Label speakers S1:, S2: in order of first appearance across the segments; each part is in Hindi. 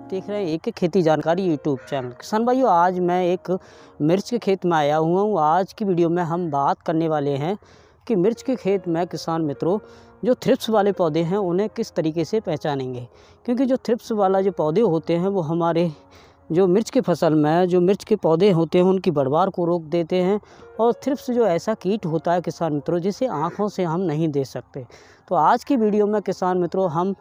S1: आप देख रहे हैं एक खेती जानकारी यूट्यूब चैनल किसान भाइयों आज मैं एक मिर्च के खेत में आया हुआ हूँ आज की वीडियो में हम बात करने वाले हैं कि मिर्च के खेत में किसान मित्रों जो थ्रिप्स वाले पौधे हैं उन्हें किस तरीके से पहचानेंगे क्योंकि जो थ्रिप्स वाला जो पौधे होते हैं वो हमारे जो मिर्च की फसल में जो मिर्च के पौधे होते हैं उनकी बढ़वार को रोक देते हैं और थ्रिप्स जो ऐसा कीट होता है किसान मित्रों जिसे आँखों से हम नहीं दे सकते तो आज की वीडियो में किसान मित्रों हम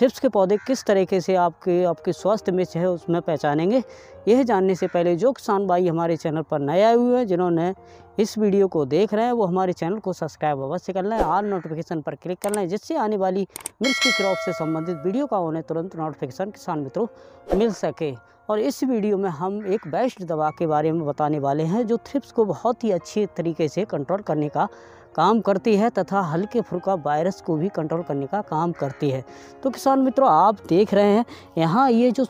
S1: थिप्स के पौधे किस तरीके से आपके आपके स्वास्थ्य में है उसमें पहचानेंगे यह जानने से पहले जो किसान भाई हमारे चैनल पर नए आए हुए हैं जिन्होंने इस वीडियो को देख रहे हैं वो हमारे चैनल को सब्सक्राइब अवश्य कर लें आल नोटिफिकेशन पर क्लिक कर लें जिससे आने वाली मिर्च की क्रॉप से संबंधित वीडियो का उन्हें तुरंत नोटिफिकेशन किसान मित्रों मिल सके और इस वीडियो में हम एक बेस्ट दवा के बारे में बताने वाले हैं जो थ्रिप्स को बहुत ही अच्छे तरीके से कंट्रोल करने का काम करती है तथा हल्के फुल्का वायरस को भी कंट्रोल करने का काम करती है तो किसान मित्रों आप देख रहे हैं यहाँ ये जो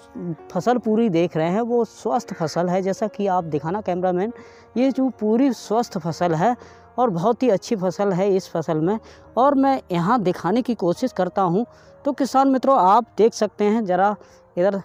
S1: फसल पूरी देख रहे हैं वो स्वस्थ फसल है जैसा कि आप दिखाना कैमरामैन ये जो पूरी स्वस्थ फसल है और बहुत ही अच्छी फसल है इस फसल में और मैं यहाँ दिखाने की कोशिश करता हूँ तो किसान मित्रों आप देख सकते हैं ज़रा इधर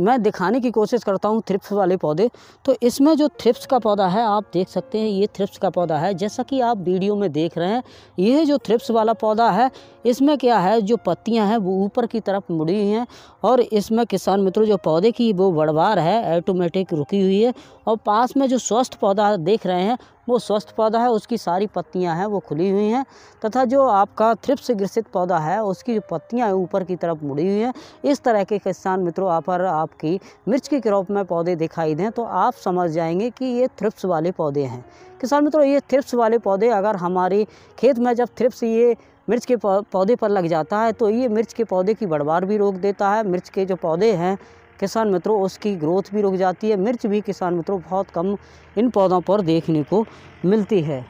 S1: मैं दिखाने की कोशिश करता हूँ थ्रिप्स वाले पौधे तो इसमें जो थ्रिप्स का पौधा है आप देख सकते हैं ये थ्रिप्स का पौधा है जैसा कि आप वीडियो में देख रहे हैं ये जो थ्रिप्स वाला पौधा है इसमें क्या है जो पत्तियाँ हैं वो ऊपर की तरफ मुड़ी हुई हैं और इसमें किसान मित्रों जो पौधे की वो बढ़वार है ऑटोमेटिक रुकी हुई है और पास में जो स्वस्थ पौधा देख रहे हैं वो स्वस्थ पौधा है उसकी सारी पत्तियां हैं वो खुली हुई हैं तथा जो आपका थ्रिप्स ग्रसित पौधा है उसकी जो पत्तियाँ ऊपर की तरफ मुड़ी हुई हैं इस तरह के किसान मित्रों आप पर आपकी मिर्च के क्रॉप में पौधे दिखाई दें तो आप समझ जाएंगे कि ये थ्रिप्स वाले पौधे हैं किसान मित्रों ये थ्रिप्स वाले पौधे अगर हमारे खेत में जब थ्रिप्स ये मिर्च के पौधे पर लग जाता है तो ये मिर्च के पौधे की बढ़वार भी रोक देता है मिर्च के जो पौधे हैं किसान मित्रों उसकी ग्रोथ भी रुक जाती है मिर्च भी किसान मित्रों बहुत कम इन पौधों पर देखने को मिलती है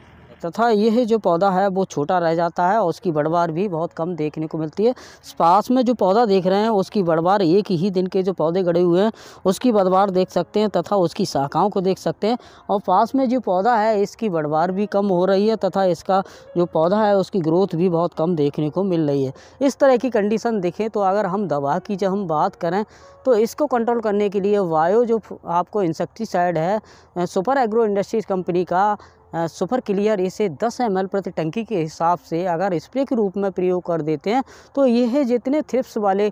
S1: तथा यह जो पौधा है वो छोटा रह जाता है और उसकी बढ़वार भी बहुत कम देखने को मिलती है पास में जो पौधा देख रहे हैं उसकी बढ़वार एक ही दिन के जो पौधे गड़े हुए हैं उसकी बढ़वार देख सकते हैं तथा उसकी शाखाओं को देख सकते हैं और पास में जो पौधा है इसकी बढ़वार भी कम हो रही है तथा इसका जो पौधा है उसकी ग्रोथ भी बहुत कम देखने को मिल रही है इस तरह की कंडीशन देखें तो अगर हम दवा की जब हम बात करें तो इसको कंट्रोल करने के लिए वायो जो आपको इंसेक्टिसाइड है सुपर एग्रो इंडस्ट्रीज़ कंपनी का सुपर क्लियर इसे 10 एम प्रति टंकी के हिसाब से अगर स्प्रे के रूप में प्रयोग कर देते हैं तो यह जितने थ्रिप्स वाले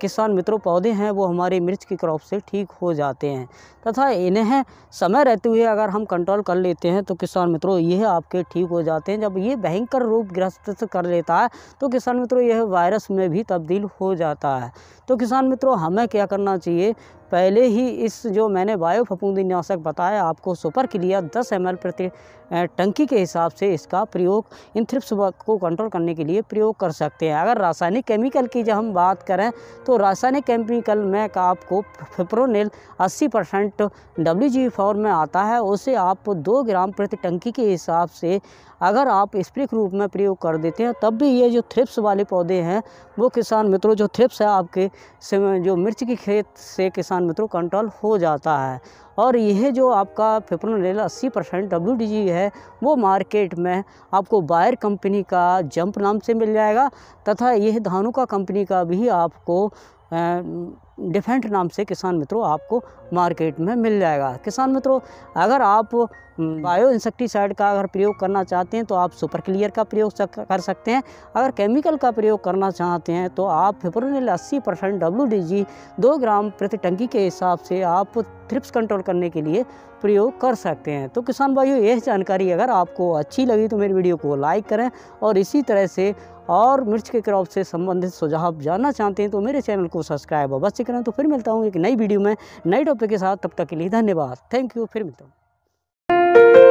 S1: किसान मित्रों पौधे हैं वो हमारे मिर्च की क्रॉप से ठीक हो जाते हैं तथा इन्हें समय रहते हुए अगर हम कंट्रोल कर लेते हैं तो किसान मित्रों यह आपके ठीक हो जाते हैं जब ये भयंकर रूप ग्रस्त कर लेता है तो किसान मित्रों यह वायरस में भी तब्दील हो जाता है तो किसान मित्रों हमें क्या करना चाहिए पहले ही इस जो मैंने बायो फपूंदी नाशक बताया आपको सुपर क्लियर 10 एम प्रति टंकी के हिसाब से इसका प्रयोग इन थ्रिप्स को कंट्रोल करने के लिए प्रयोग कर सकते हैं अगर रासायनिक केमिकल की जब हम बात करें तो रासायनिक केमिकल में का आपको fipronil 80 percent W G form में आता है उसे आप दो ग्राम प्रति टंकी के हिसाब से अगर आप स्प्रिक रूप में प्रयोग कर देते हैं तब भी ये जो थ्रिप्स वाले पौधे हैं वो किसान मित्रों जो थ्रिप्स है आपके जो मिर्च की खेत से किसान किसान मित्रों कंट्रोल हो जाता है और यह जो आपका रेल अस्सी परसेंट डब्ल्यू है वो मार्केट में आपको बायर कंपनी का जंप नाम से मिल जाएगा तथा यह धानुका कंपनी का भी आपको डिफेंट नाम से किसान मित्रों आपको मार्केट में मिल जाएगा किसान मित्रों अगर आप हम्म, बायो इंसेक्टिसाइड का अगर प्रयोग करना चाहते हैं तो आप सुपर क्लियर का प्रयोग कर सकते हैं अगर केमिकल का प्रयोग करना चाहते हैं तो आप फिप्रोनिल 80 परसेंट डब्ल्यू दो ग्राम प्रति टंकी के हिसाब से आप थ्रिप्स कंट्रोल करने के लिए प्रयोग कर सकते हैं तो किसान भाइयों यह जानकारी अगर आपको अच्छी लगी तो मेरी वीडियो को लाइक करें और इसी तरह से और मिर्च के क्रॉप से संबंधित सुझाव जानना चाहते हैं तो मेरे चैनल को सब्सक्राइब अवश्य करते करें तो फिर मिलता हूँ एक नई वीडियो में नई टॉपिक के साथ तब तक के लिए धन्यवाद थैंक यू फिर मिलता हूँ